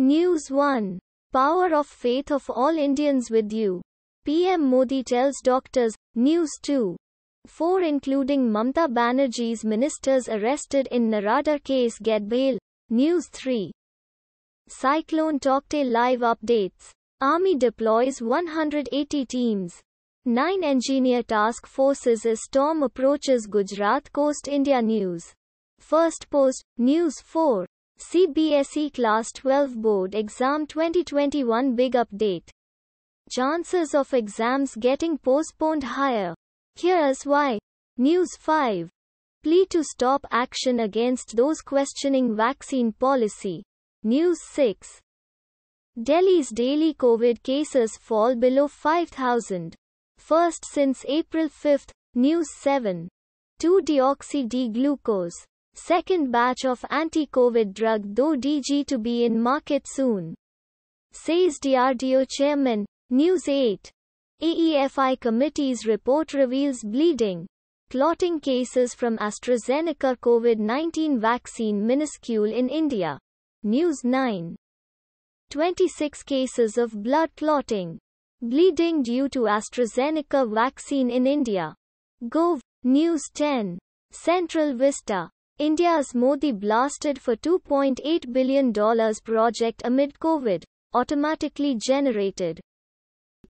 News 1. Power of faith of all Indians with you. PM Modi tells doctors. News 2. Four including Mamta Banerjee's ministers arrested in Narada case get bail. News 3. Cyclone Tokte live updates. Army deploys 180 teams. 9 engineer task forces as storm approaches Gujarat coast India News. First post, News 4. CBSE Class 12 Board Exam 2021 Big Update. Chances of exams getting postponed higher. Here is why. News 5. Plea to stop action against those questioning vaccine policy. News 6. Delhi's daily COVID cases fall below 5,000. First since April 5. News 7. 2 deoxy D glucose. Second batch of anti-COVID drug though DG to be in market soon. Says DRDO Chairman, News 8. AEFI committee's report reveals bleeding, clotting cases from AstraZeneca COVID-19 vaccine minuscule in India. News 9. 26 cases of blood clotting, bleeding due to AstraZeneca vaccine in India. Gov. News 10. Central Vista. India's Modi blasted for $2.8 billion project amid COVID, automatically generated.